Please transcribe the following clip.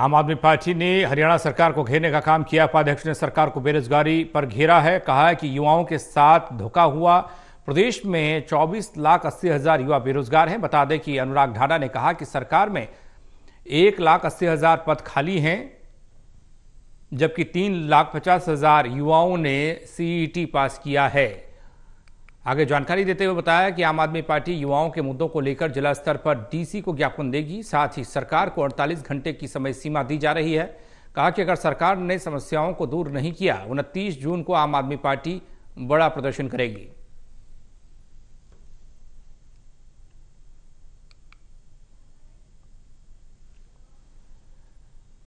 आम आदमी पार्टी ने हरियाणा सरकार को घेरने का काम किया उपाध्यक्ष ने सरकार को बेरोजगारी पर घेरा है कहा है कि युवाओं के साथ धोखा हुआ प्रदेश में 24 लाख अस्सी हजार युवा बेरोजगार हैं बता दें कि अनुराग ढाडा ने कहा कि सरकार में एक लाख अस्सी हजार पद खाली हैं जबकि तीन लाख पचास हजार युवाओं ने सीईटी पास किया है आगे जानकारी देते हुए बताया कि आम आदमी पार्टी युवाओं के मुद्दों को लेकर जिला स्तर पर डीसी को ज्ञापन देगी साथ ही सरकार को 48 घंटे की समय सीमा दी जा रही है कहा कि अगर सरकार ने समस्याओं को दूर नहीं किया उनतीस जून को आम आदमी पार्टी बड़ा प्रदर्शन करेगी